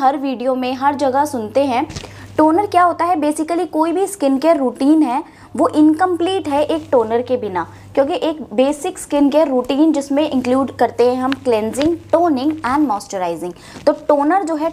हर video में हर जगह सुनते हैं टोनर क्या होता है बेसिकली कोई भी स्किन केयर रूटीन है वो इनकम्प्लीट है एक टोनर के बिना क्योंकि एक बेसिक स्किन केयर रूटीन जिसमें इंक्लूड करते हैं हम क्लेंजिंग टोनिंग एंड मॉइस्चराइजिंग तो टोनर जो है